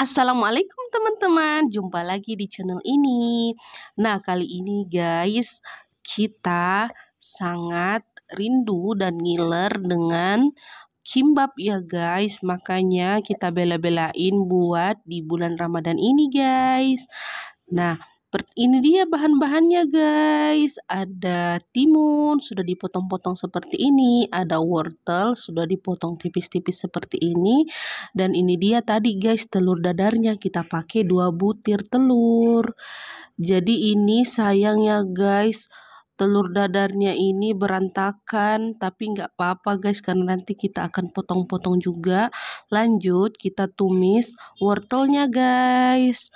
Assalamualaikum teman-teman, jumpa lagi di channel ini. Nah, kali ini guys, kita sangat rindu dan ngiler dengan kimbab ya guys. Makanya kita bela-belain buat di bulan Ramadan ini guys. Nah, seperti ini dia bahan-bahannya guys ada timun sudah dipotong-potong seperti ini ada wortel sudah dipotong tipis-tipis seperti ini dan ini dia tadi guys telur dadarnya kita pakai dua butir telur jadi ini sayangnya guys telur dadarnya ini berantakan tapi nggak apa-apa guys karena nanti kita akan potong-potong juga lanjut kita tumis wortelnya guys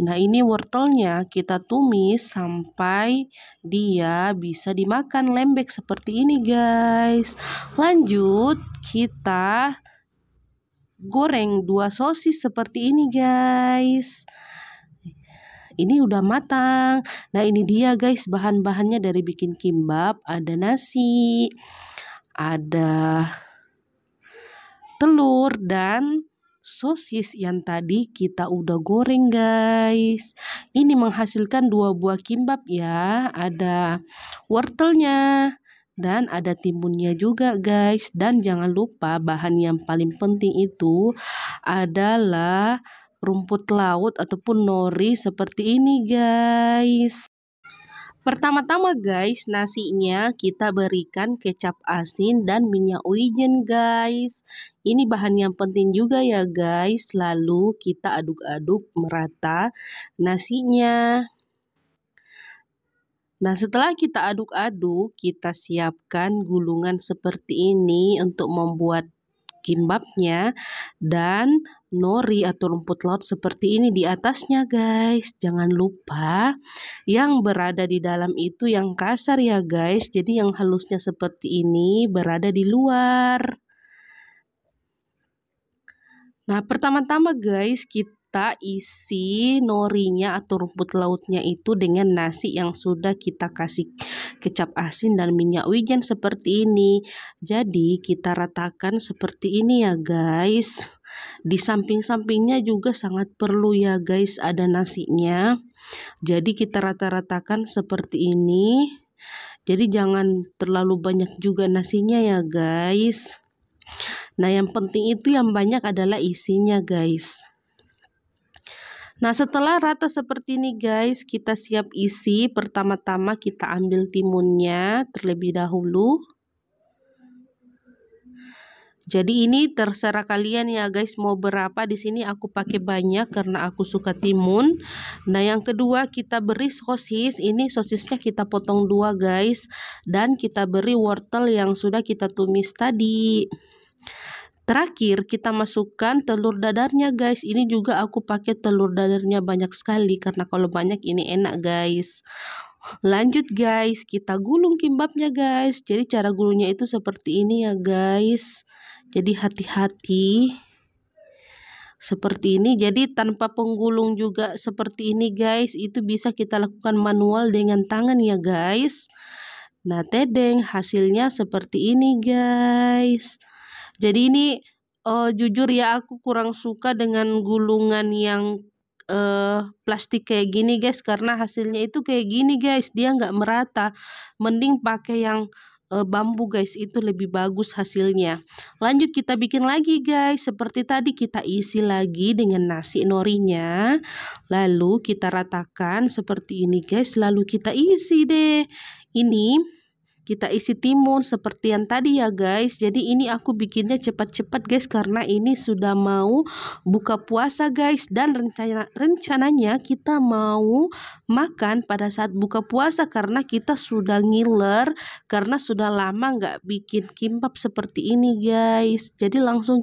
Nah, ini wortelnya kita tumis sampai dia bisa dimakan lembek seperti ini, guys. Lanjut, kita goreng dua sosis seperti ini, guys. Ini udah matang. Nah, ini dia, guys, bahan-bahannya dari bikin kimbab. Ada nasi, ada telur dan sosis yang tadi kita udah goreng guys ini menghasilkan dua buah kimbab ya ada wortelnya dan ada timunnya juga guys dan jangan lupa bahan yang paling penting itu adalah rumput laut ataupun nori seperti ini guys Pertama-tama guys, nasinya kita berikan kecap asin dan minyak wijen guys. Ini bahan yang penting juga ya guys. Lalu kita aduk-aduk merata nasinya. Nah, setelah kita aduk-aduk, kita siapkan gulungan seperti ini untuk membuat kimbapnya dan nori atau rumput laut seperti ini di atasnya guys. Jangan lupa yang berada di dalam itu yang kasar ya guys. Jadi yang halusnya seperti ini berada di luar. Nah, pertama-tama guys, kita isi norinya atau rumput lautnya itu dengan nasi yang sudah kita kasih kecap asin dan minyak wijen seperti ini. Jadi, kita ratakan seperti ini ya guys. Di samping-sampingnya juga sangat perlu ya guys ada nasinya. Jadi kita rata-ratakan seperti ini. Jadi jangan terlalu banyak juga nasinya ya guys. Nah yang penting itu yang banyak adalah isinya guys. Nah setelah rata seperti ini guys kita siap isi. Pertama-tama kita ambil timunnya terlebih dahulu. Jadi ini terserah kalian ya guys mau berapa di sini aku pakai banyak karena aku suka timun. Nah, yang kedua kita beri sosis. Ini sosisnya kita potong dua guys dan kita beri wortel yang sudah kita tumis tadi. Terakhir kita masukkan telur dadarnya guys Ini juga aku pakai telur dadarnya banyak sekali Karena kalau banyak ini enak guys Lanjut guys kita gulung kimbabnya guys Jadi cara gulungnya itu seperti ini ya guys jadi hati-hati seperti ini. Jadi tanpa penggulung juga seperti ini guys. Itu bisa kita lakukan manual dengan tangan ya guys. Nah tedeng hasilnya seperti ini guys. Jadi ini uh, jujur ya aku kurang suka dengan gulungan yang uh, plastik kayak gini guys. Karena hasilnya itu kayak gini guys. Dia nggak merata. Mending pakai yang Eh, bambu guys itu lebih bagus hasilnya lanjut kita bikin lagi guys seperti tadi kita isi lagi dengan nasi norinya lalu kita ratakan seperti ini guys lalu kita isi deh ini kita isi timun seperti yang tadi ya guys jadi ini aku bikinnya cepat-cepat guys karena ini sudah mau buka puasa guys dan rencana rencananya kita mau makan pada saat buka puasa karena kita sudah ngiler karena sudah lama nggak bikin kimbap seperti ini guys jadi langsung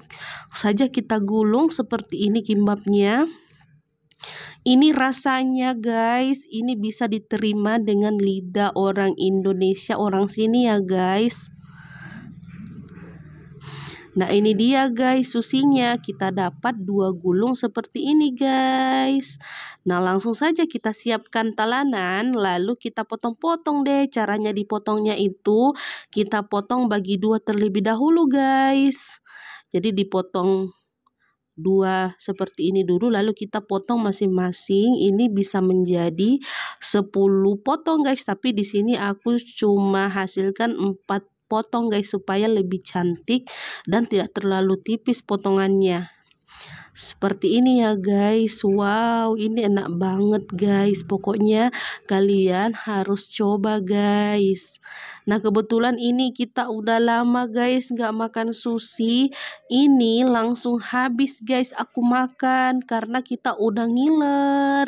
saja kita gulung seperti ini kimbabnya ini rasanya guys, ini bisa diterima dengan lidah orang Indonesia, orang sini ya guys. Nah ini dia guys susinya kita dapat dua gulung seperti ini guys Nah langsung saja kita siapkan talanan lalu kita potong-potong deh caranya dipotongnya itu kita potong bagi dua terlebih dahulu guys Jadi dipotong dua seperti ini dulu lalu kita potong masing-masing ini bisa menjadi 10 potong guys tapi di sini aku cuma hasilkan 4 potong guys supaya lebih cantik dan tidak terlalu tipis potongannya seperti ini ya guys wow ini enak banget guys pokoknya kalian harus coba guys nah kebetulan ini kita udah lama guys Gak makan sushi ini langsung habis guys aku makan karena kita udah ngiler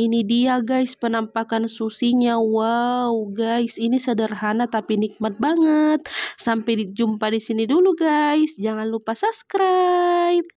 ini dia guys penampakan susinya wow guys ini sederhana tapi nikmat banget sampai jumpa di sini dulu guys jangan lupa subscribe